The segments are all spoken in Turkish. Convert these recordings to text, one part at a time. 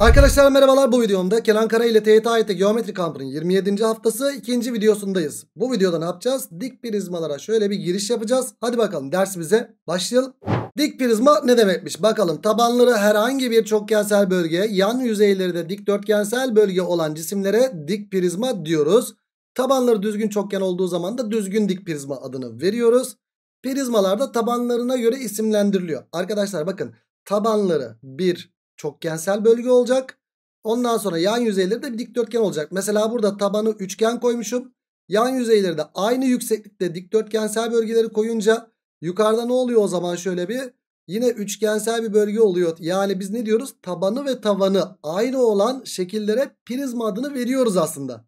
Arkadaşlar merhabalar bu videomda Kenan Kara ile TYT AYT Geometri Kampı'nın 27. haftası 2. videosundayız. Bu videoda ne yapacağız? Dik prizmalara şöyle bir giriş yapacağız. Hadi bakalım dersimize başlayalım. Dik prizma ne demekmiş? Bakalım tabanları herhangi bir çokgensel bölge, yan yüzeyleri de dik dörtgensel bölge olan cisimlere dik prizma diyoruz. Tabanları düzgün çokgen olduğu zaman da düzgün dik prizma adını veriyoruz. Prizmalarda tabanlarına göre isimlendiriliyor. Arkadaşlar bakın tabanları bir çokgensel bölge olacak. Ondan sonra yan yüzeyleri de bir dikdörtgen olacak. Mesela burada tabanı üçgen koymuşum. Yan yüzeyleri de aynı yükseklikte dikdörtgensel bölgeleri koyunca yukarıda ne oluyor o zaman şöyle bir? Yine üçgensel bir bölge oluyor. Yani biz ne diyoruz? Tabanı ve tavanı aynı olan şekillere prizma adını veriyoruz aslında.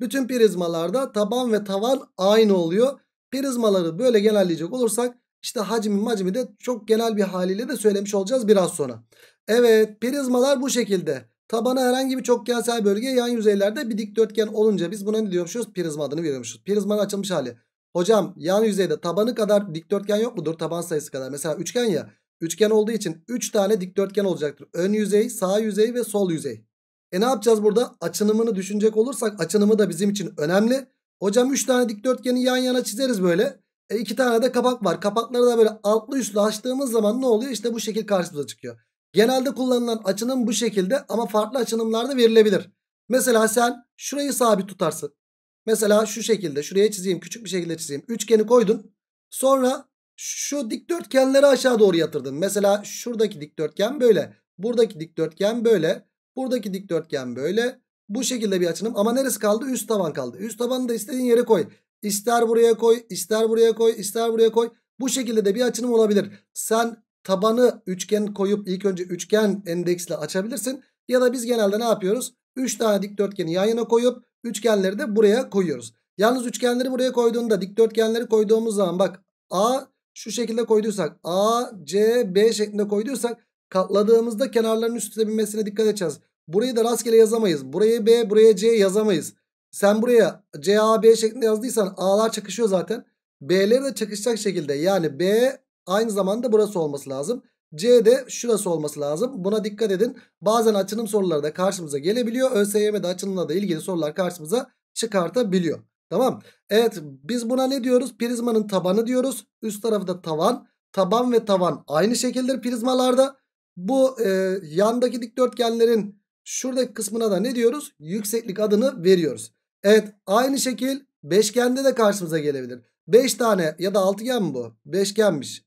Bütün prizmalarda taban ve tavan aynı oluyor. Prizmaları böyle genelleyecek olursak işte hacmi macmi de çok genel bir haliyle de söylemiş olacağız biraz sonra. Evet prizmalar bu şekilde. Tabana herhangi bir çokgensel bölge yan yüzeylerde bir dikdörtgen olunca biz buna ne diyormuşuz? Prizma adını veriyormuşuz. Prizmanın açılmış hali. Hocam yan yüzeyde tabanı kadar dikdörtgen yok mudur? Taban sayısı kadar. Mesela üçgen ya. Üçgen olduğu için 3 tane dikdörtgen olacaktır. Ön yüzey, sağ yüzey ve sol yüzey. E ne yapacağız burada? Açınımını düşünecek olursak açınımı da bizim için önemli. Hocam 3 tane dikdörtgeni yan yana çizeriz böyle. E 2 tane de kapak var. Kapakları da böyle altlı üstlü açtığımız zaman ne oluyor? İşte bu şekil karşımıza çıkıyor. Genelde kullanılan açınım bu şekilde ama farklı açınımlarda verilebilir. Mesela sen şurayı sabit tutarsın. Mesela şu şekilde şuraya çizeyim küçük bir şekilde çizeyim. Üçgeni koydun. Sonra şu dikdörtgenleri aşağı doğru yatırdın. Mesela şuradaki dikdörtgen böyle. Buradaki dikdörtgen böyle. Buradaki dikdörtgen böyle. Bu şekilde bir açınım ama neresi kaldı? Üst taban kaldı. Üst tabanı da istediğin yere koy. İster buraya koy, ister buraya koy, ister buraya koy. Bu şekilde de bir açınım olabilir. Sen tabanı üçgen koyup ilk önce üçgen endeksle açabilirsin. Ya da biz genelde ne yapıyoruz? 3 tane dikdörtgeni yan yana koyup üçgenleri de buraya koyuyoruz. Yalnız üçgenleri buraya koyduğunda dikdörtgenleri koyduğumuz zaman bak A şu şekilde koyduysak A, C, B şeklinde koyduysak katladığımızda kenarların üst üste binmesine dikkat edeceğiz. Burayı da rastgele yazamayız. Burayı B, buraya C yazamayız. Sen buraya C, A, B şeklinde yazdıysan A'lar çakışıyor zaten. B'leri de çakışacak şekilde yani B, Aynı zamanda burası olması lazım. C de şurası olması lazım. Buna dikkat edin. Bazen açılım soruları da karşımıza gelebiliyor. ÖSYM'de açılımla da ilgili sorular karşımıza çıkartabiliyor. Tamam. Evet biz buna ne diyoruz? Prizmanın tabanı diyoruz. Üst tarafı da tavan. Taban ve tavan aynı şekildir prizmalarda. Bu e, yandaki dikdörtgenlerin şuradaki kısmına da ne diyoruz? Yükseklik adını veriyoruz. Evet aynı şekil beşgende de karşımıza gelebilir. 5 tane ya da altıgen mi bu? Beşgenmiş.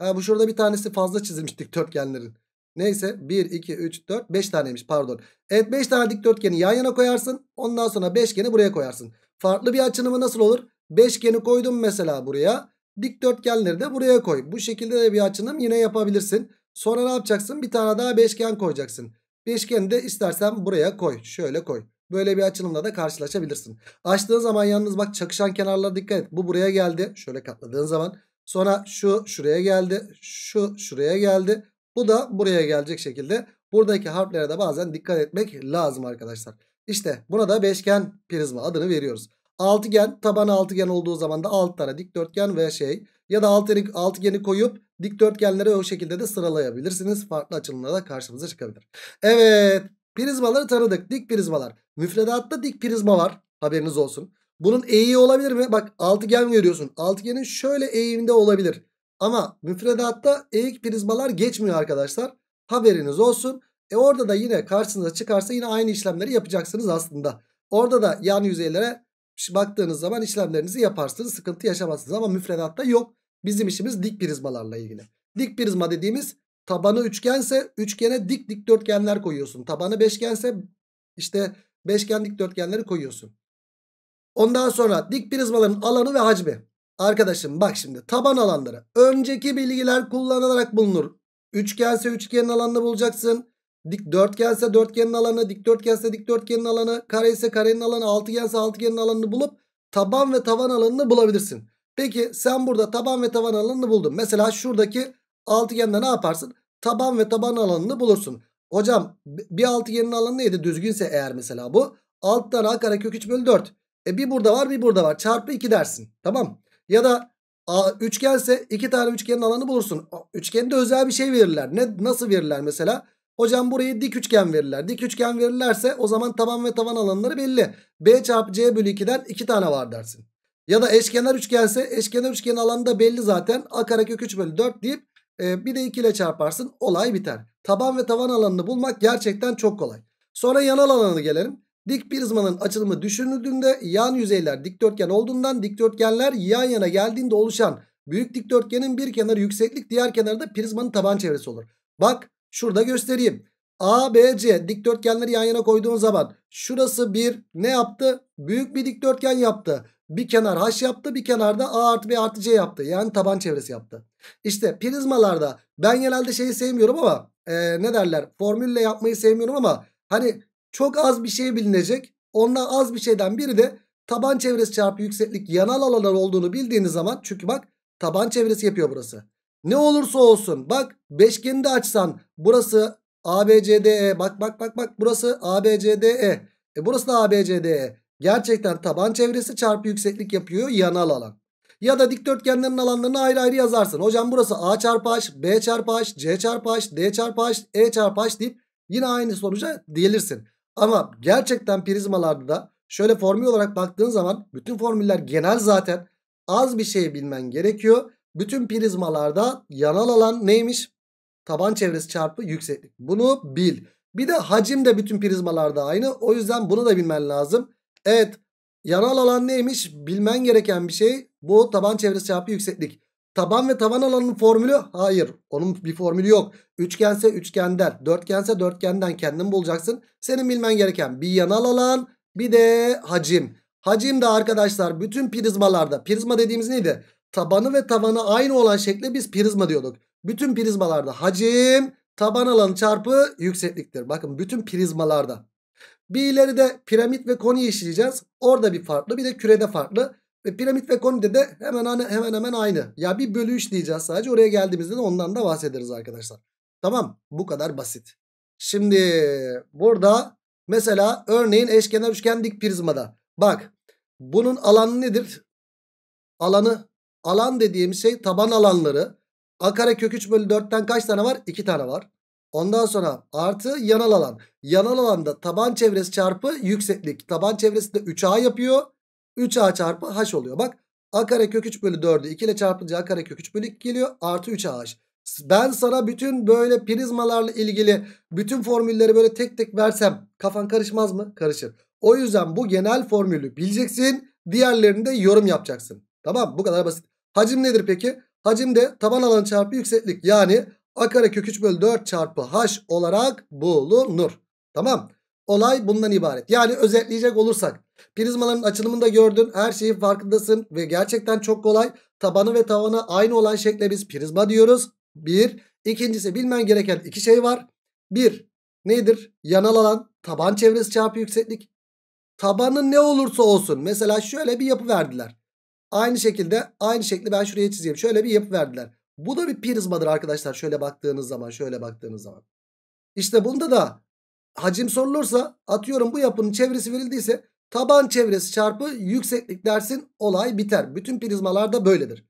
Ha bu şurada bir tanesi fazla çizilmiş dikdörtgenlerin. Neyse 1, 2, 3, 4, 5 taneymiş pardon. Evet 5 tane dikdörtgeni yan yana koyarsın. Ondan sonra beşgeni buraya koyarsın. Farklı bir açınımı nasıl olur? Beşgeni koydum mesela buraya. Dikdörtgenleri de buraya koy. Bu şekilde de bir açınım yine yapabilirsin. Sonra ne yapacaksın? Bir tane daha beşgen koyacaksın. Beşgeni de istersen buraya koy. Şöyle koy. Böyle bir açılımla da karşılaşabilirsin. Açtığın zaman yalnız bak çakışan kenarlara dikkat et. Bu buraya geldi. Şöyle katladığın zaman Sonra şu şuraya geldi. Şu şuraya geldi. Bu da buraya gelecek şekilde. Buradaki harflere de bazen dikkat etmek lazım arkadaşlar. İşte buna da beşgen prizma adını veriyoruz. Altıgen tabanı altıgen olduğu zaman da alt tane dikdörtgen ve şey ya da altıgeni altgeni koyup dikdörtgenleri o şekilde de sıralayabilirsiniz. Farklı da karşımıza çıkabilir. Evet prizmaları tanıdık dik prizmalar. Müfredatta dik prizma var haberiniz olsun. Bunun eği olabilir mi? Bak altıgen görüyorsun. Altıgenin şöyle eğiminde olabilir. Ama müfredatta eğik prizmalar geçmiyor arkadaşlar. Haberiniz olsun. E orada da yine karşınıza çıkarsa yine aynı işlemleri yapacaksınız aslında. Orada da yan yüzeylere baktığınız zaman işlemlerinizi yaparsınız. Sıkıntı yaşamazsınız ama müfredatta yok. Bizim işimiz dik prizmalarla ilgili. Dik prizma dediğimiz tabanı üçgense üçgene dik dikdörtgenler koyuyorsun. Tabanı beşgense işte beşgen dikdörtgenleri koyuyorsun. Ondan sonra dik prizmaların alanı ve hacmi. Arkadaşım bak şimdi taban alanları. Önceki bilgiler kullanılarak bulunur. Üçgense üçgenin alanını bulacaksın. Dik dörtgense dörtgenin alanı, dik dik dikdörtgenin alanı, kare ise karenin alanı, altıgense altıgenin alanını bulup taban ve tavan alanını bulabilirsin. Peki sen burada taban ve tavan alanını buldun. Mesela şuradaki altıgende ne yaparsın? Taban ve taban alanını bulursun. Hocam bir altıgenin alanı neydi? Düzgünse eğer mesela bu. Alttan a kare kök 3 bölü 4. E bir burada var bir burada var. Çarpı 2 dersin. Tamam. Ya da a, üçgense iki tane üçgenin alanı bulursun. Üçgende özel bir şey verirler. Ne Nasıl verirler mesela? Hocam burayı dik üçgen verirler. Dik üçgen verirlerse o zaman taban ve tavan alanları belli. B çarpı C bölü 2'den 2 tane var dersin. Ya da eşkenar üçgense eşkenar üçgenin alanı da belli zaten. A karekök 3 bölü 4 deyip e, bir de 2 ile çarparsın olay biter. Taban ve tavan alanını bulmak gerçekten çok kolay. Sonra yanal alanı gelelim. Dik prizmanın açılımı düşünüldüğünde yan yüzeyler dikdörtgen olduğundan dikdörtgenler yan yana geldiğinde oluşan büyük dikdörtgenin bir kenarı yükseklik diğer kenarı da prizmanın taban çevresi olur. Bak şurada göstereyim. A, B, C dikdörtgenleri yan yana koyduğun zaman şurası bir ne yaptı? Büyük bir dikdörtgen yaptı. Bir kenar H yaptı bir kenarda A artı B artı C yaptı. Yani taban çevresi yaptı. İşte prizmalarda ben genelde şeyi sevmiyorum ama e, ne derler formülle yapmayı sevmiyorum ama hani çok az bir şey bilinecek. Ondan az bir şeyden biri de taban çevresi çarpı yükseklik yanal alanlar olduğunu bildiğiniz zaman çünkü bak taban çevresi yapıyor burası. Ne olursa olsun bak beşgeni de açsan burası ABCDE bak bak bak bak burası ABCDE. E burası da ABCDE. Gerçekten taban çevresi çarpı yükseklik yapıyor yanal alan. Ya da dikdörtgenlerin alanlarını ayrı ayrı yazarsın. Hocam burası A çarpı H, B çarpı H, C çarpı H, D çarpı H, E çarpı H deyip yine aynı sonuca gelirsin. Ama gerçekten prizmalarda da şöyle formül olarak baktığın zaman bütün formüller genel zaten. Az bir şey bilmen gerekiyor. Bütün prizmalarda yanal alan neymiş? Taban çevresi çarpı yükseklik. Bunu bil. Bir de hacim de bütün prizmalarda aynı. O yüzden bunu da bilmen lazım. Evet yanal alan neymiş? Bilmen gereken bir şey. Bu taban çevresi çarpı yükseklik. Taban ve tavan alanının formülü hayır. Onun bir formülü yok. Üçgense üçgenden, dörtgense dörtgenden kendin bulacaksın. Senin bilmen gereken bir yanal alan, bir de hacim. Hacim de arkadaşlar bütün prizmalarda. Prizma dediğimiz neydi? Tabanı ve tavanı aynı olan şekli biz prizma diyorduk. Bütün prizmalarda hacim taban alanı çarpı yüksekliktir. Bakın bütün prizmalarda. Bir ileride piramit ve koni işleyeceğiz. Orada bir farklı bir de kürede farklı. Ve piramit ve konide de hemen hemen hemen aynı. Ya bir bölü 3 diyeceğiz sadece. Oraya geldiğimizde de ondan da bahsederiz arkadaşlar. Tamam bu kadar basit. Şimdi burada mesela örneğin eşkenar üçgen dik prizmada. Bak bunun alanı nedir? Alanı alan dediğim şey taban alanları. A kare kök 3 bölü 4'ten kaç tane var? 2 tane var. Ondan sonra artı yanal alan. Yanal alanda taban çevresi çarpı yükseklik. Taban çevresi de 3A yapıyor. 3a çarpı h oluyor. Bak a kare kök 3 bölü 4'ü 2 ile çarpınca a kare kök 3 bölü 2 geliyor. Artı 3a h. Ben sana bütün böyle prizmalarla ilgili bütün formülleri böyle tek tek versem kafan karışmaz mı? Karışır. O yüzden bu genel formülü bileceksin. Diğerlerini de yorum yapacaksın. Tamam bu kadar basit. Hacim nedir peki? Hacim de taban alanı çarpı yükseklik. Yani a kare kök 3 bölü 4 çarpı h olarak bulunur. Tamam. Olay bundan ibaret. Yani özetleyecek olursak prizmaların açılımında gördün her şeyin farkındasın ve gerçekten çok kolay. Tabanı ve tavanı aynı olan şekle biz prizma diyoruz. Bir. İkincisi bilmen gereken iki şey var. Bir nedir? Yanal alan taban çevresi çarpı yükseklik. Tabanın ne olursa olsun mesela şöyle bir yapı verdiler. Aynı şekilde aynı şekli ben şuraya çizeyim. Şöyle bir yapı verdiler. Bu da bir prizmadır arkadaşlar şöyle baktığınız zaman şöyle baktığınız zaman. İşte bunda da hacim sorulursa atıyorum bu yapının çevresi verildiyse taban çevresi çarpı yükseklik dersin olay biter. Bütün prizmalarda böyledir.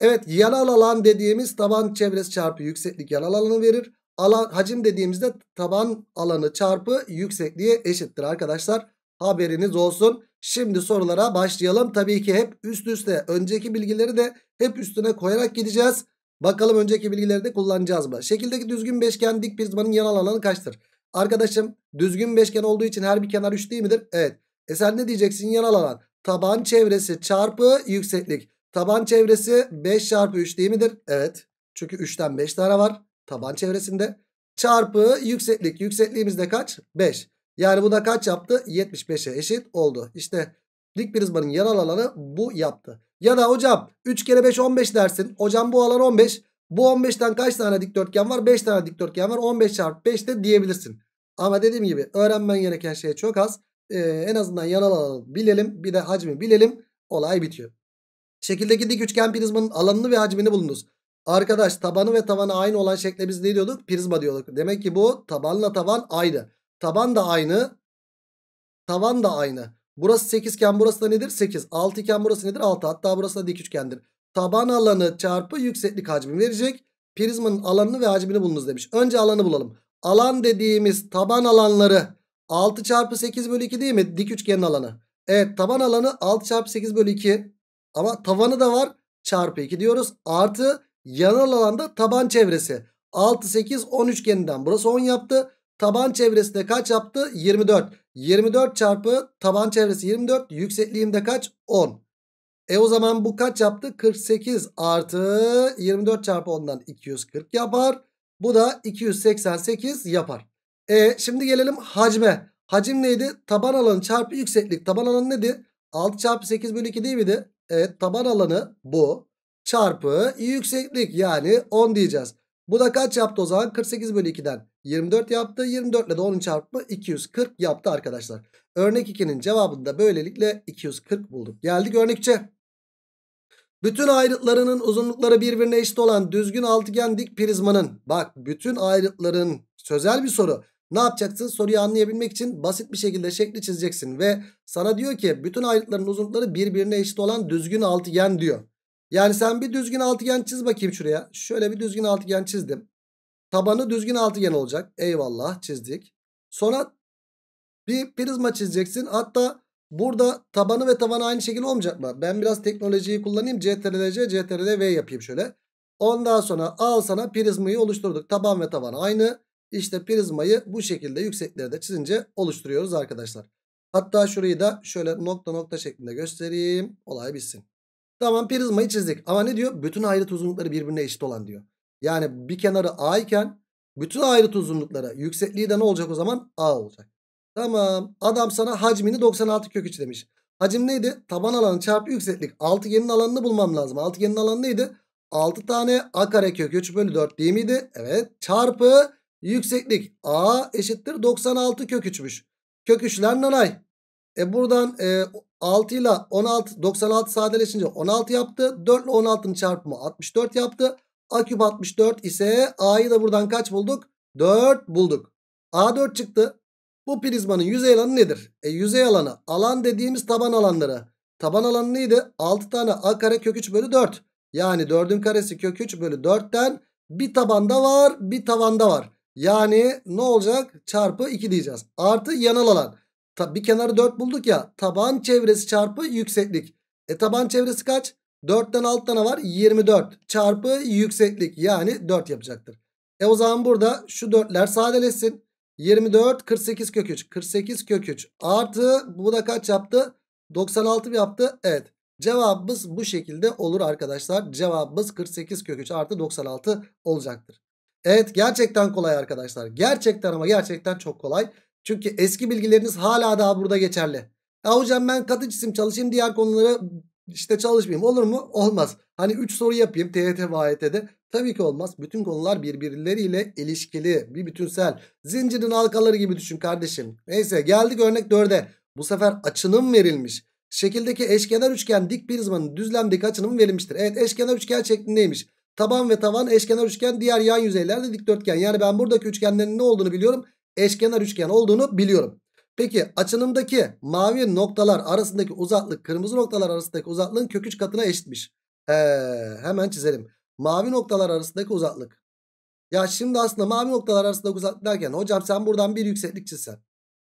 Evet yanal alan dediğimiz taban çevresi çarpı yükseklik yanal alanı verir. Alan, hacim dediğimizde taban alanı çarpı yüksekliğe eşittir arkadaşlar. Haberiniz olsun. Şimdi sorulara başlayalım. Tabii ki hep üst üste önceki bilgileri de hep üstüne koyarak gideceğiz. Bakalım önceki bilgileri de kullanacağız mı? Şekildeki düzgün beşgen dik prizmanın yanal alanı kaçtır? Arkadaşım düzgün beşgen olduğu için her bir kenar 3 değil midir? Evet. E sen ne diyeceksin yanal alan? Taban çevresi çarpı yükseklik. Taban çevresi 5 çarpı 3 değil midir? Evet. Çünkü 3'ten 5 tane var taban çevresinde. Çarpı yükseklik. Yüksekliğimiz de kaç? 5. Yani bu da kaç yaptı? 75'e eşit oldu. İşte dik prizmanın yanal alanı bu yaptı. Ya da hocam 3 kere 5 15 dersin. Hocam bu alan 15. Bu 15'ten kaç tane dikdörtgen var? 5 tane dikdörtgen var. 15 çarpı 5 de diyebilirsin. Ama dediğim gibi öğrenmen gereken şey çok az. Ee, en azından yanal alanı bilelim. Bir de hacmi bilelim. Olay bitiyor. Şekildeki dik üçgen prizmanın alanını ve hacmini bulunuz. Arkadaş tabanı ve tavanı aynı olan şekle biz ne diyorduk? Prizma diyorduk. Demek ki bu tabanla tavan ayrı. Taban da aynı. Tavan da aynı. Burası 8 iken burası da nedir? 8. 6 iken burası nedir? 6. Hatta burası da dik üçgendir. Taban alanı çarpı yükseklik hacmi verecek. Prizmanın alanını ve hacmini bulunuz demiş. Önce alanı bulalım alan dediğimiz taban alanları 6 çarpı 8 bölü 2 değil mi? Dik üçgenin alanı. Evet taban alanı 6 çarpı 8 bölü 2. Ama tavanı da var çarpı 2 diyoruz. Artı yanal alanda taban çevresi. 6 8 10 üçgeninden burası 10 yaptı. Taban çevresi de kaç yaptı? 24. 24 çarpı taban çevresi 24. de kaç? 10. E o zaman bu kaç yaptı? 48 artı 24 çarpı 10'dan 240 yapar. Bu da 288 yapar. E şimdi gelelim hacme. Hacim neydi? Taban alanı çarpı yükseklik. Taban alanı nedir? 6 çarpı 8 bölü 2 değil miydi? Evet taban alanı bu. Çarpı yükseklik yani 10 diyeceğiz. Bu da kaç yaptı o zaman? 48 bölü 2'den 24 yaptı. 24 ile de 10'un çarpımı 240 yaptı arkadaşlar. Örnek 2'nin cevabında böylelikle 240 bulduk. Geldik örnek 3'e. Bütün ayrıtlarının uzunlukları birbirine eşit olan düzgün altıgen dik prizmanın. Bak bütün ayrıtların sözel bir soru. Ne yapacaksın? Soruyu anlayabilmek için basit bir şekilde şekli çizeceksin. Ve sana diyor ki bütün ayrıtların uzunlukları birbirine eşit olan düzgün altıgen diyor. Yani sen bir düzgün altıgen çiz bakayım şuraya. Şöyle bir düzgün altıgen çizdim. Tabanı düzgün altıgen olacak. Eyvallah çizdik. Sonra bir prizma çizeceksin. Hatta Burada tabanı ve tabanı aynı şekilde olmayacak mı? Ben biraz teknolojiyi kullanayım. CTRL-C, CTRL-V yapayım şöyle. Ondan sonra al sana prizmayı oluşturduk. Taban ve tavan aynı. İşte prizmayı bu şekilde yükseklerde çizince oluşturuyoruz arkadaşlar. Hatta şurayı da şöyle nokta nokta şeklinde göstereyim. Olay bitsin. Tamam prizmayı çizdik. Ama ne diyor? Bütün ayrıt uzunlukları birbirine eşit olan diyor. Yani bir kenarı A iken bütün ayrıt uzunlukları yüksekliği de ne olacak o zaman? A olacak. Tamam. Adam sana hacmini 96 kök 3 demiş. Hacim neydi? Taban alanı çarpı yükseklik. Altıgenin alanını bulmam lazım. Altıgenin alanı neydi? 6 tane a kare kök 3 bölü 4 değil miydi? Evet. Çarpı yükseklik. a eşittir 96 kök 3'müş. Kök 3'ler nanay. E buradan e, 6 ile 16 96 sadeleşince 16 yaptı. 4 ile 16'nın çarpımı 64 yaptı. A küp 64 ise A'yı da buradan kaç bulduk? 4 bulduk. A4 çıktı. Bu prizmanın yüzey alanı nedir? E yüzey alanı alan dediğimiz taban alanları. Taban alanı neydi? 6 tane a kare kök 3 bölü 4. Yani 4'ün karesi kök 3 bölü 4'ten bir tabanda var bir tavanda var. Yani ne olacak? Çarpı 2 diyeceğiz. Artı yanal alan. Bir kenarı 4 bulduk ya. Taban çevresi çarpı yükseklik. E taban çevresi kaç? 4'ten 6 tane var 24 çarpı yükseklik yani 4 yapacaktır. E o zaman burada şu 4'ler sadeleşsin. 24 48 kök 3 48 kök 3 artı bu da kaç yaptı 96 yaptı evet cevabımız bu şekilde olur arkadaşlar cevabımız 48 kök 3 artı 96 olacaktır. Evet gerçekten kolay arkadaşlar gerçekten ama gerçekten çok kolay çünkü eski bilgileriniz hala daha burada geçerli. Ya hocam ben katı cisim çalışayım diğer konuları işte çalışmayayım olur mu olmaz. Hani 3 soru yapayım TYT ve Tabii ki olmaz. Bütün konular birbirleriyle ilişkili. Bir bütünsel. Zincirin halkaları gibi düşün kardeşim. Neyse geldik örnek 4'e. Bu sefer açınım verilmiş. Şekildeki eşkenar üçgen dik prizmanın düzlemdeki açınımı verilmiştir. Evet eşkenar üçgen şeklindeymiş. Taban ve tavan eşkenar üçgen diğer yan de dikdörtgen. Yani ben buradaki üçgenlerin ne olduğunu biliyorum. Eşkenar üçgen olduğunu biliyorum. Peki açınımdaki mavi noktalar arasındaki uzaklık kırmızı noktalar arasındaki uzaklığın kök 3 katına eşitmiş. He, hemen çizelim. Mavi noktalar arasındaki uzaklık. Ya şimdi aslında mavi noktalar arasındaki uzaklık derken hocam sen buradan bir yükseklik çizsen.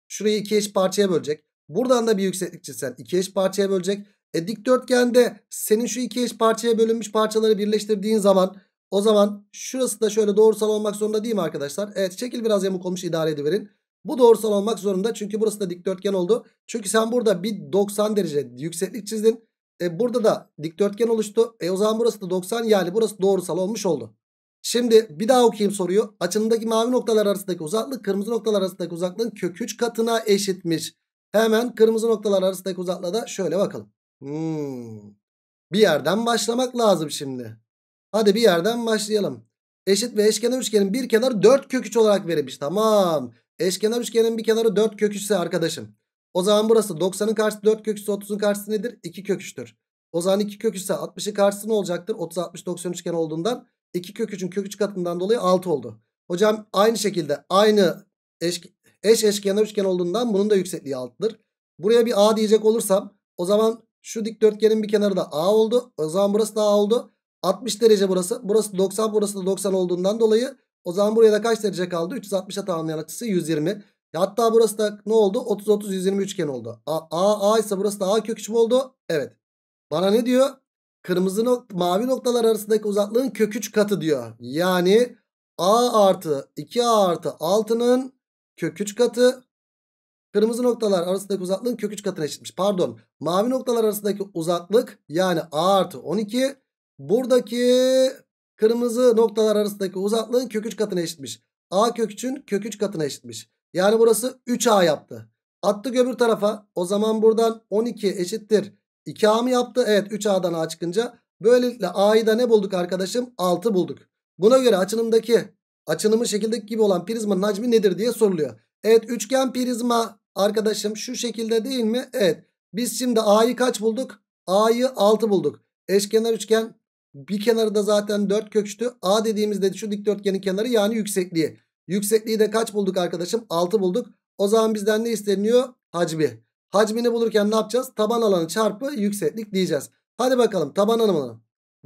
Şurayı iki eş parçaya bölecek. Buradan da bir yükseklik çizsen iki eş parçaya bölecek. E dikdörtgende senin şu iki eş parçaya bölünmüş parçaları birleştirdiğin zaman o zaman şurası da şöyle doğrusal olmak zorunda değil mi arkadaşlar? Evet çekil biraz yamuk olmuş idare ediverin. Bu doğrusal olmak zorunda çünkü burası da dikdörtgen oldu. Çünkü sen burada bir 90 derece yükseklik çizdin. E burada da dikdörtgen oluştu. E o zaman burası da 90 yani burası doğrusal olmuş oldu. Şimdi bir daha okuyayım soruyu. Açındaki mavi noktalar arasındaki uzaklık kırmızı noktalar arasındaki uzaklığın kök 3 katına eşitmiş. Hemen kırmızı noktalar arasındaki uzaklığa da şöyle bakalım. Hmm. Bir yerden başlamak lazım şimdi. Hadi bir yerden başlayalım. Eşit ve eşkenar üçgenin bir kenarı 4 kök 3 olarak verilmiş. Tamam. Eşkenar üçgenin bir kenarı 4 kök 3 ise arkadaşım. O zaman burası 90'ın karşısı 4 kök 30'un karşısı nedir? 2 kök 3'tür. O zaman 2 kök 3 ise 60'ın karşısı ne olacaktır? 30 60 90 üçgen olduğundan 2 kök 3'ün kök 3 katından dolayı 6 oldu. Hocam aynı şekilde aynı eş, eş eşkenar üçgen olduğundan bunun da yüksekliği 6'dır. Buraya bir A diyecek olursam o zaman şu dikdörtgenin bir kenarı da A oldu. O zaman burası da A oldu. 60 derece burası. Burası 90 burası da 90 olduğundan dolayı o zaman buraya da kaç derece kaldı? 360'a tamamlayan açısı 120. Hatta burası da ne oldu? 30-30-120 üçgen oldu. A, A, A ise burası da A kök 3 mü oldu? Evet. Bana ne diyor? Kırmızı nok mavi noktalar arasındaki uzaklığın kök 3 katı diyor. Yani A artı 2A artı 6'nın kök 3 katı. Kırmızı noktalar arasındaki uzaklığın kök 3 katına eşitmiş. Pardon. Mavi noktalar arasındaki uzaklık yani A artı 12. Buradaki kırmızı noktalar arasındaki uzaklığın kök 3 katına eşitmiş. A kök 3'ün kök 3 katına eşitmiş. Yani burası 3A yaptı. Attı öbür tarafa. O zaman buradan 12 eşittir. 2A mı yaptı? Evet 3A'dan A çıkınca. Böylelikle A'yı da ne bulduk arkadaşım? 6 bulduk. Buna göre açınımdaki açınımı şekildeki gibi olan prizmanın hacmi nedir diye soruluyor. Evet üçgen prizma arkadaşım şu şekilde değil mi? Evet. Biz şimdi A'yı kaç bulduk? A'yı 6 bulduk. Eşkenar üçgen bir kenarı da zaten 4 kökçtü. A dediğimizde şu dikdörtgenin kenarı yani yüksekliği. Yüksekliği de kaç bulduk arkadaşım? 6 bulduk. O zaman bizden ne isteniyor? Hacmi. Hacmini bulurken ne yapacağız? Taban alanı çarpı yükseklik diyeceğiz. Hadi bakalım taban alanı.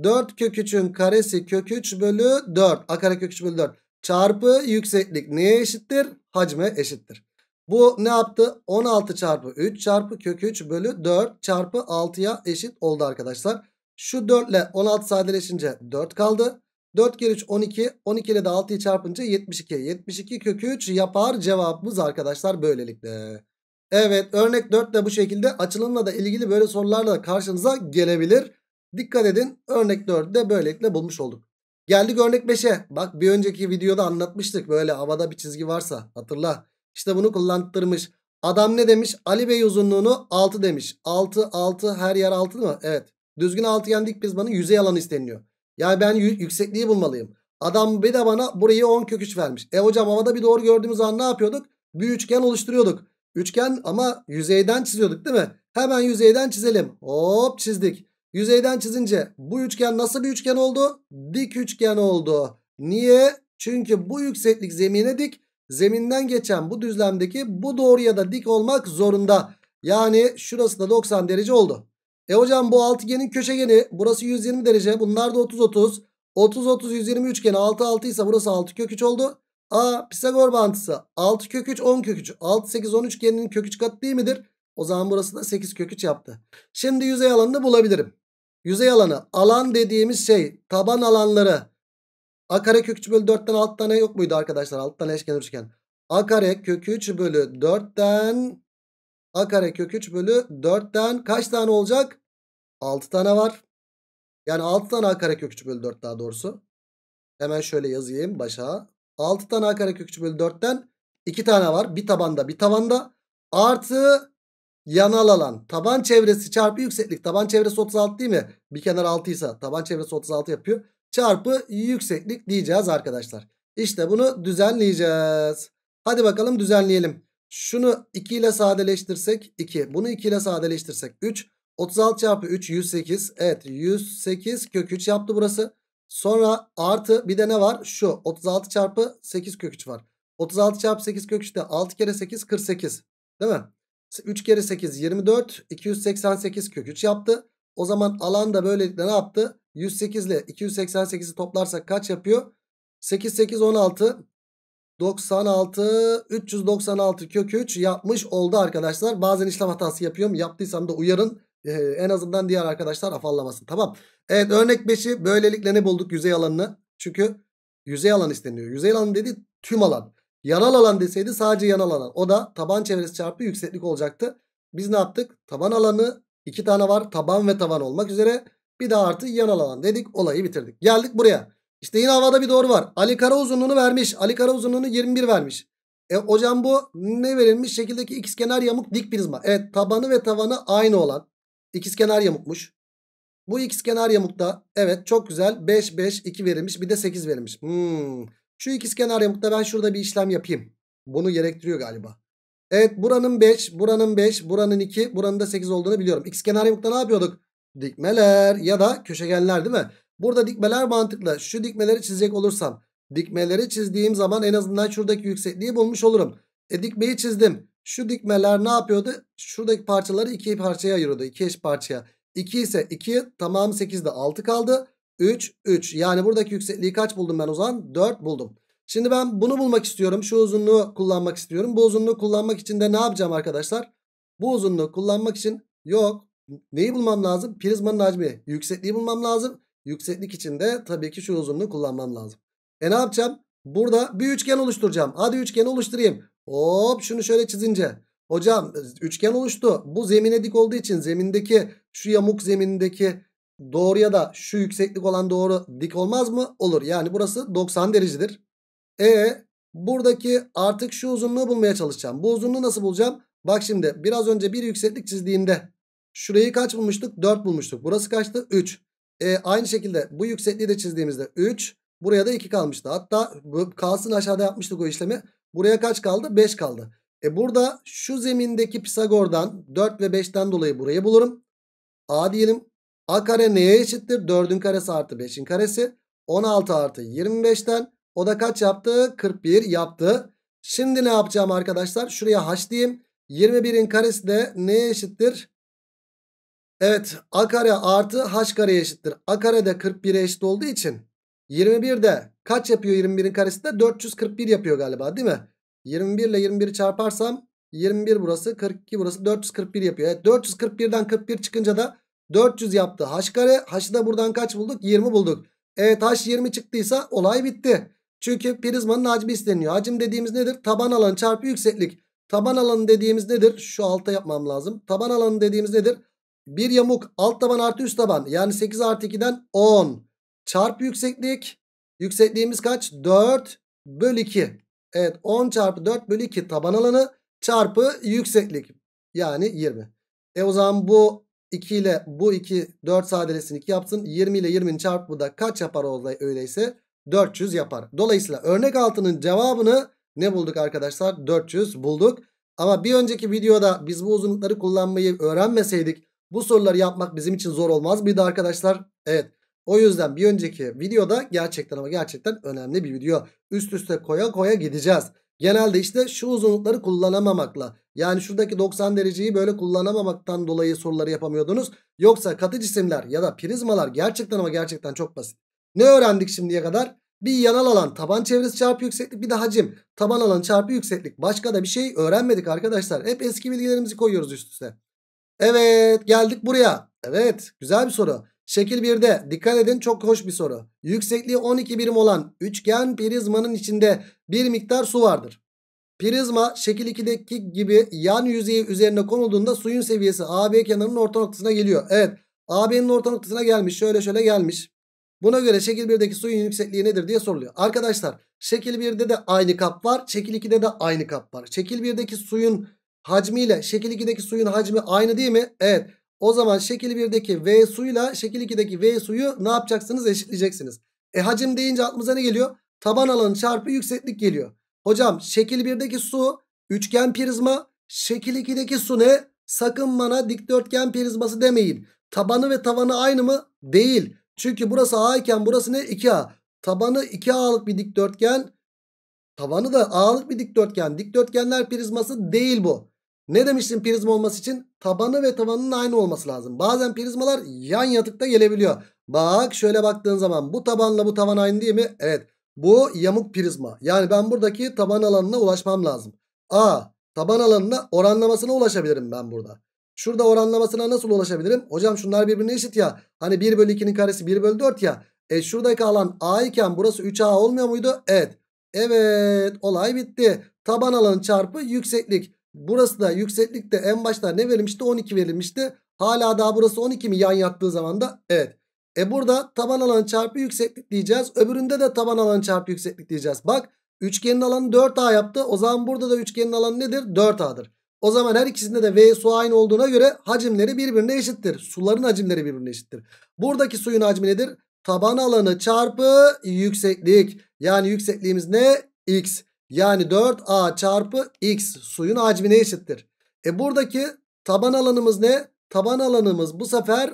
4 kök 3'ün karesi kök 3 bölü 4. A kare kök 3 bölü 4. Çarpı yükseklik neye eşittir? Hacme eşittir. Bu ne yaptı? 16 çarpı 3 çarpı kök 3 bölü 4 çarpı 6'ya eşit oldu arkadaşlar. Şu 4 ile 16 sadeleşince 4 kaldı. 4 kere 3 12. 12 ile de 6'yı çarpınca 72. 72 kökü 3 yapar cevabımız arkadaşlar böylelikle. Evet örnek 4 de bu şekilde açılımla da ilgili böyle sorularla da karşınıza gelebilir. Dikkat edin örnek 4'ü de böylelikle bulmuş olduk. Geldik örnek 5'e. Bak bir önceki videoda anlatmıştık böyle havada bir çizgi varsa hatırla. İşte bunu kullandırmış. Adam ne demiş? Ali Bey uzunluğunu 6 demiş. 6 6 her yer 6 mı? Evet. Düzgün altıgen dik prizmanın yüzey alanı isteniliyor. Yani ben yüksekliği bulmalıyım. Adam bir de bana burayı 10 kök 3 vermiş. E hocam havada bir doğru gördüğümüz an ne yapıyorduk? Bir üçgen oluşturuyorduk. Üçgen ama yüzeyden çiziyorduk değil mi? Hemen yüzeyden çizelim. Hop çizdik. Yüzeyden çizince bu üçgen nasıl bir üçgen oldu? Dik üçgen oldu. Niye? Çünkü bu yükseklik zemine dik. Zeminden geçen bu düzlemdeki bu doğruya da dik olmak zorunda. Yani şurası da 90 derece oldu. E hocam bu altıgenin köşegeni burası 120 derece. Bunlar da 30 30. 30 30 120 üçgeni 6 6 ise burası 6 kök 3 oldu. A Pisagor bağıntısı 6 kök 3 10 kök 3. 6 8 10 üçgeninin kök 3 katı değil midir? O zaman burası da 8 kök 3 yaptı. Şimdi yüzey alanını bulabilirim. Yüzey alanı alan dediğimiz şey taban alanları A kare kök 3 bölü 4'ten 6 tane yok muydu arkadaşlar? 6 tane eşkenar üçgen. A kare kök 3 bölü 4'ten A kare kök 3 bölü 4'ten kaç tane olacak? 6 tane var. Yani 6 tane A kare kök 3 bölü 4 daha doğrusu. Hemen şöyle yazayım başa. 6 tane A kare kök 3 bölü 4'ten 2 tane var. Bir tabanda bir tabanda Artı yanal alan. Taban çevresi çarpı yükseklik. Taban çevresi 36 değil mi? Bir kenar 6 ise taban çevresi 36 yapıyor. Çarpı yükseklik diyeceğiz arkadaşlar. İşte bunu düzenleyeceğiz. Hadi bakalım düzenleyelim. Şunu 2 ile sadeleştirsek 2. Bunu 2 ile sadeleştirsek 3. 36 çarpı 3 108. Evet 108 kök 3 yaptı burası. Sonra artı bir de ne var? Şu 36 çarpı 8 kök 3 var. 36 çarpı 8 kök 3 de 6 kere 8 48. Değil mi? 3 kere 8 24. 288 kök 3 yaptı. O zaman alan da böylelikle ne yaptı? 108 ile 288'i toplarsak kaç yapıyor? 8 8 16 96 396 kök 3 yapmış oldu arkadaşlar. Bazen işlem hatası yapıyorum. Yaptıysam da uyarın. Ee, en azından diğer arkadaşlar afallamasın. Tamam. Evet örnek 5'i böylelikle ne bulduk? Yüzey alanını. Çünkü yüzey alan isteniyor. Yüzey alanı dedi tüm alan. Yanal alan deseydi sadece yanal alan. O da taban çevresi çarpı yükseklik olacaktı. Biz ne yaptık? Taban alanı iki tane var. Taban ve tavan olmak üzere. Bir de artı yanal alan dedik. Olayı bitirdik. Geldik buraya. İşte yine havada bir doğru var. Ali kara uzunluğunu vermiş. Ali kara uzunluğunu 21 vermiş. E hocam bu ne verilmiş? Şekildeki ikiz kenar yamuk dik prizma. Evet tabanı ve tavanı aynı olan ikiz kenar yamukmuş. Bu ikiz kenar yamukta evet çok güzel 5 5 2 verilmiş bir de 8 verilmiş. Hmm. Şu ikiz kenar yamukta ben şurada bir işlem yapayım. Bunu gerektiriyor galiba. Evet buranın 5, buranın 5, buranın 2, buranın da 8 olduğunu biliyorum. X kenar yamukta ne yapıyorduk? Dikmeler ya da köşegenler değil mi? Burada dikmeler mantıklı. Şu dikmeleri çizecek olursam dikmeleri çizdiğim zaman en azından şuradaki yüksekliği bulmuş olurum. E dikmeyi çizdim. Şu dikmeler ne yapıyordu? Şuradaki parçaları iki parçaya ayırıyordu. İki eş parçaya. 2 ise 2 tamam 8'de 6 kaldı. 3 3 yani buradaki yüksekliği kaç buldum ben o zaman? 4 buldum. Şimdi ben bunu bulmak istiyorum. Şu uzunluğu kullanmak istiyorum. Bu uzunluğu kullanmak için de ne yapacağım arkadaşlar? Bu uzunluğu kullanmak için yok. Neyi bulmam lazım? Prizmanın hacmi. Yüksekliği bulmam lazım. Yükseklik için de tabii ki şu uzunluğu kullanmam lazım. E ne yapacağım? Burada bir üçgen oluşturacağım. Hadi üçgen oluşturayım. Hop şunu şöyle çizince. Hocam e, üçgen oluştu. Bu zemine dik olduğu için zemindeki şu yamuk zemindeki doğruya da şu yükseklik olan doğru dik olmaz mı? Olur. Yani burası 90 derecedir. E buradaki artık şu uzunluğu bulmaya çalışacağım. Bu uzunluğu nasıl bulacağım? Bak şimdi biraz önce bir yükseklik çizdiğimde şurayı kaç bulmuştuk? 4 bulmuştuk. Burası kaçtı? 3. E, aynı şekilde bu yüksekliği de çizdiğimizde 3. Buraya da 2 kalmıştı. Hatta kalsın aşağıda yapmıştık o işlemi. Buraya kaç kaldı? 5 kaldı. E burada şu zemindeki Pisagor'dan 4 ve 5'ten dolayı burayı bulurum. A diyelim. A kare neye eşittir? 4'ün karesi artı 5'in karesi. 16 artı 25'ten. O da kaç yaptı? 41 yaptı. Şimdi ne yapacağım arkadaşlar? Şuraya h diyeyim. 21'in karesi de neye eşittir? Evet a kare artı h kare eşittir. A kare de 41'e eşit olduğu için 21 de kaç yapıyor 21'in karesi de 441 yapıyor galiba değil mi? 21 ile 21'i çarparsam 21 burası 42 burası 441 yapıyor. Evet 441'den 41 çıkınca da 400 yaptı. H kare h'ı da buradan kaç bulduk? 20 bulduk. Evet h 20 çıktıysa olay bitti. Çünkü prizmanın hacmi isteniyor. Hacim dediğimiz nedir? Taban alanı çarpı yükseklik. Taban alanı dediğimiz nedir? Şu alta yapmam lazım. Taban alanı dediğimiz nedir? Bir yamuk alt taban artı üst taban yani 8 artı 2'den 10 çarpı yükseklik. Yüksekliğimiz kaç? 4 bölü 2. Evet 10 çarpı 4 bölü 2 taban alanı çarpı yükseklik yani 20. E o zaman bu 2 ile bu 2 4 sadelesin 2 yapsın. 20 ile 20'nin çarpımı da kaç yapar olay öyleyse? 400 yapar. Dolayısıyla örnek altının cevabını ne bulduk arkadaşlar? 400 bulduk. Ama bir önceki videoda biz bu uzunlukları kullanmayı öğrenmeseydik bu soruları yapmak bizim için zor olmaz mıydı arkadaşlar? Evet. O yüzden bir önceki videoda gerçekten ama gerçekten önemli bir video. Üst üste koya koya gideceğiz. Genelde işte şu uzunlukları kullanamamakla yani şuradaki 90 dereceyi böyle kullanamamaktan dolayı soruları yapamıyordunuz. Yoksa katı cisimler ya da prizmalar gerçekten ama gerçekten çok basit. Ne öğrendik şimdiye kadar? Bir yanal alan taban çevresi çarpı yükseklik bir de hacim. Taban alan çarpı yükseklik. Başka da bir şey öğrenmedik arkadaşlar. Hep eski bilgilerimizi koyuyoruz üst üste. Evet geldik buraya. Evet güzel bir soru. Şekil 1'de dikkat edin çok hoş bir soru. Yüksekliği 12 birim olan üçgen prizmanın içinde bir miktar su vardır. Prizma şekil 2'deki gibi yan yüzeyi üzerine konulduğunda suyun seviyesi AB kenarının orta noktasına geliyor. Evet AB'nin orta noktasına gelmiş şöyle şöyle gelmiş. Buna göre şekil 1'deki suyun yüksekliği nedir diye soruluyor. Arkadaşlar şekil 1'de de aynı kap var. Şekil 2'de de aynı kap var. Şekil 1'deki suyun hacmiyle şekil 2'deki suyun hacmi aynı değil mi? Evet. O zaman şekil 1'deki V suyla şekil 2'deki V suyu ne yapacaksınız? Eşitleyeceksiniz. E hacim deyince aklımıza ne geliyor? Taban alanı çarpı yükseklik geliyor. Hocam şekil 1'deki su üçgen prizma. Şekil 2'deki su ne? Sakın bana dikdörtgen prizması demeyin. Tabanı ve tavanı aynı mı? Değil. Çünkü burası A iken burası ne? 2A. Tabanı 2A'lık bir dikdörtgen. Tavanı da A'lık bir dikdörtgen. Dikdörtgenler prizması değil bu. Ne demiştim prizma olması için? Tabanı ve tavanının aynı olması lazım. Bazen prizmalar yan yatıkta gelebiliyor. Bak şöyle baktığın zaman bu tabanla bu tavan aynı değil mi? Evet. Bu yamuk prizma. Yani ben buradaki taban alanına ulaşmam lazım. A. Taban alanına oranlamasına ulaşabilirim ben burada. Şurada oranlamasına nasıl ulaşabilirim? Hocam şunlar birbirine eşit ya. Hani 1 bölü 2'nin karesi 1 bölü 4 ya. E şuradaki alan A iken burası 3A olmuyor muydu? Evet. Evet olay bitti. Taban alanı çarpı yükseklik. Burası da yükseklikte en başta ne verilmişti? 12 verilmişti. Hala daha burası 12 mi yan yattığı zaman da? Evet. E burada taban alan çarpı yükseklik diyeceğiz. Öbüründe de taban alan çarpı yükseklik diyeceğiz. Bak üçgenin alanı 4A yaptı. O zaman burada da üçgenin alanı nedir? 4A'dır. O zaman her ikisinde de V su aynı olduğuna göre hacimleri birbirine eşittir. Suların hacimleri birbirine eşittir. Buradaki suyun hacmi nedir? Taban alanı çarpı yükseklik. Yani yüksekliğimiz ne? X. Yani 4A çarpı X suyun hacmine eşittir. E buradaki taban alanımız ne? Taban alanımız bu sefer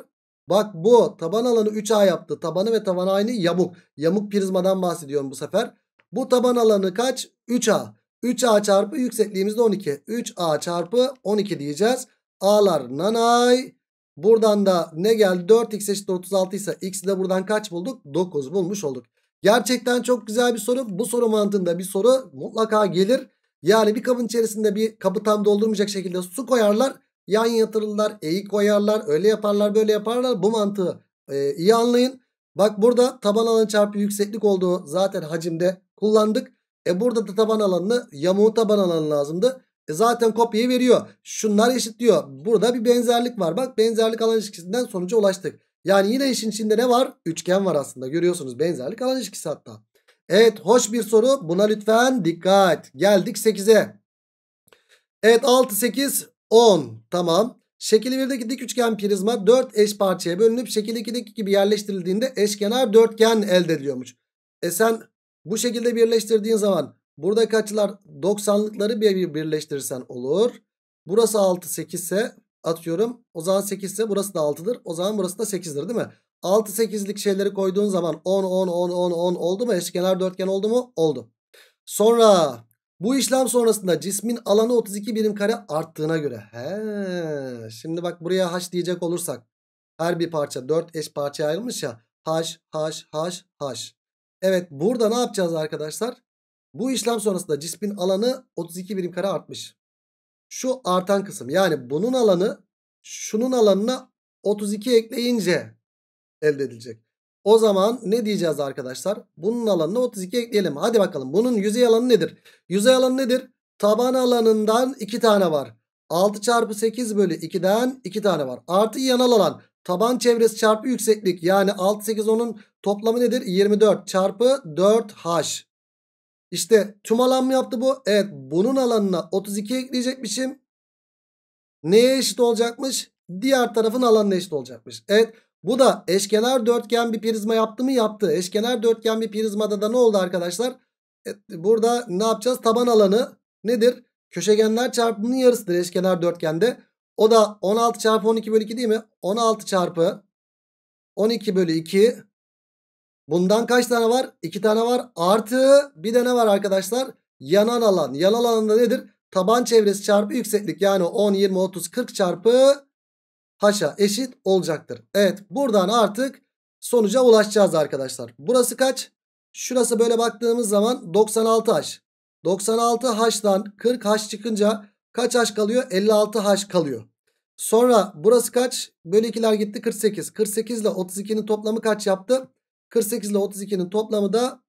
bak bu taban alanı 3A yaptı. Tabanı ve taban aynı yamuk. Yamuk prizmadan bahsediyorum bu sefer. Bu taban alanı kaç? 3A. 3A çarpı yüksekliğimiz de 12. 3A çarpı 12 diyeceğiz. A'lar nanay. Buradan da ne geldi? 4x eşittir 36 ise x de buradan kaç bulduk? 9 bulmuş olduk. Gerçekten çok güzel bir soru. Bu soru mantığında bir soru mutlaka gelir. Yani bir kabın içerisinde bir kabı tam doldurmayacak şekilde su koyarlar. Yan yatırırlar, eğik koyarlar, öyle yaparlar, böyle yaparlar. Bu mantığı e, iyi anlayın. Bak burada taban alanı çarpı yükseklik olduğu zaten hacimde kullandık. E burada da taban alanını yamuğu taban alanı lazımdı. E zaten kopyayı veriyor. Şunlar eşitliyor. Burada bir benzerlik var. Bak benzerlik alan ilişkisinden sonuca ulaştık. Yani yine işin içinde ne var? Üçgen var aslında görüyorsunuz benzerlik alan ilişkisi hatta. Evet hoş bir soru buna lütfen dikkat. Geldik 8'e. Evet 6, 8, 10 tamam. Şekil 1'deki dik üçgen prizma 4 eş parçaya bölünüp şekil 2'deki gibi yerleştirildiğinde eşkenar dörtgen elde ediliyormuş. E sen bu şekilde birleştirdiğin zaman burada kaçlar? 90'lıkları bir birleştirirsen olur. Burası 6 8 ise atıyorum. O zaman 8 ise burası da 6'dır. O zaman burası da 8'dir değil mi? 6 8'lik şeyleri koyduğun zaman 10 10 10 10 10 oldu mu? Eşkenar dörtgen oldu mu? Oldu. Sonra bu işlem sonrasında cismin alanı 32 birim kare arttığına göre. He, şimdi bak buraya h diyecek olursak her bir parça 4 eş parçaya ayrılmış ya. H, h, h, h. Evet burada ne yapacağız arkadaşlar? Bu işlem sonrasında cismin alanı 32 birim kare artmış şu artan kısım. Yani bunun alanı şunun alanına 32 ekleyince elde edilecek. O zaman ne diyeceğiz arkadaşlar? Bunun alanına 32 ekleyelim. Hadi bakalım bunun yüzey alanı nedir? Yüzey alanı nedir? Taban alanından 2 tane var. 6 çarpı 8 bölü 2'den 2 tane var. Artı yanal alan. Taban çevresi çarpı yükseklik. Yani 6 8 10'un toplamı nedir? 24 çarpı 4H. İşte tüm alan mı yaptı bu? Evet bunun alanına 32 ekleyecekmişim. Neye eşit olacakmış? Diğer tarafın alanına eşit olacakmış. Evet bu da eşkenar dörtgen bir prizma yaptı mı? Yaptı. Eşkenar dörtgen bir prizmada da ne oldu arkadaşlar? Evet, burada ne yapacağız? Taban alanı nedir? Köşegenler çarpımının yarısıdır eşkenar dörtgende. O da 16 çarpı 12 bölü 2 değil mi? 16 çarpı 12 bölü 2 Bundan kaç tane var? 2 tane var. Artı bir tane var arkadaşlar. Yanan alan. Yanan alanda nedir? Taban çevresi çarpı yükseklik. Yani 10, 20, 30, 40 çarpı haşa eşit olacaktır. Evet buradan artık sonuca ulaşacağız arkadaşlar. Burası kaç? Şurası böyle baktığımız zaman 96 haş. 96 haştan 40 haş çıkınca kaç haş kalıyor? 56 haş kalıyor. Sonra burası kaç? Böyle ikiler gitti 48. 48 ile 32'nin toplamı kaç yaptı? 48 ile 32'nin toplamı da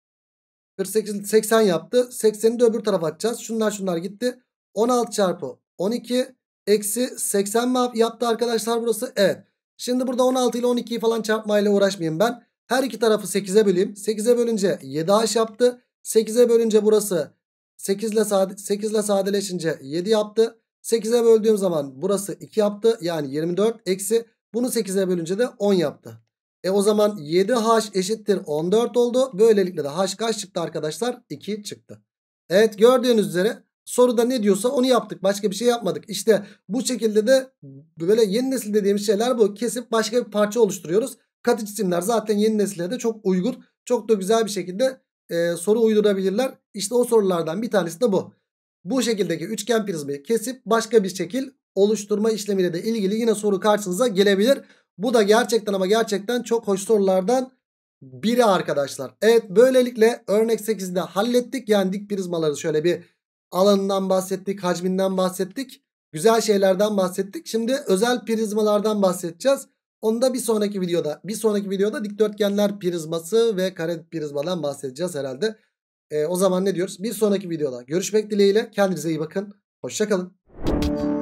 48 80 yaptı. 80'i de öbür tarafa atacağız. Şunlar şunlar gitti. 16 çarpı 12 eksi 80 mi yaptı arkadaşlar burası? Evet. Şimdi burada 16 ile 12'yi falan çarpmayla uğraşmayayım ben. Her iki tarafı 8'e böleyim. 8'e bölünce 7h yaptı. 8'e bölünce burası 8 ile, sade, 8 ile sadeleşince 7 yaptı. 8'e böldüğüm zaman burası 2 yaptı. Yani 24 eksi bunu 8'e bölünce de 10 yaptı. E o zaman 7H eşittir 14 oldu. Böylelikle de H kaç çıktı arkadaşlar? 2 çıktı. Evet gördüğünüz üzere soruda ne diyorsa onu yaptık. Başka bir şey yapmadık. İşte bu şekilde de böyle yeni nesil dediğimiz şeyler bu. Kesip başka bir parça oluşturuyoruz. Katıç isimler zaten yeni nesile de çok uygun. Çok da güzel bir şekilde e, soru uydurabilirler. İşte o sorulardan bir tanesi de bu. Bu şekildeki üçgen prizmayı kesip başka bir şekil oluşturma işlemiyle de ilgili yine soru karşınıza gelebilir. Bu da gerçekten ama gerçekten çok hoş sorulardan biri arkadaşlar. Evet böylelikle örnek 8'de hallettik. Yani dik prizmaları şöyle bir alanından bahsettik, hacminden bahsettik. Güzel şeylerden bahsettik. Şimdi özel prizmalardan bahsedeceğiz. Onu da bir sonraki videoda, bir sonraki videoda dikdörtgenler prizması ve kare prizmadan bahsedeceğiz herhalde. E, o zaman ne diyoruz? Bir sonraki videoda görüşmek dileğiyle. Kendinize iyi bakın. Hoşçakalın.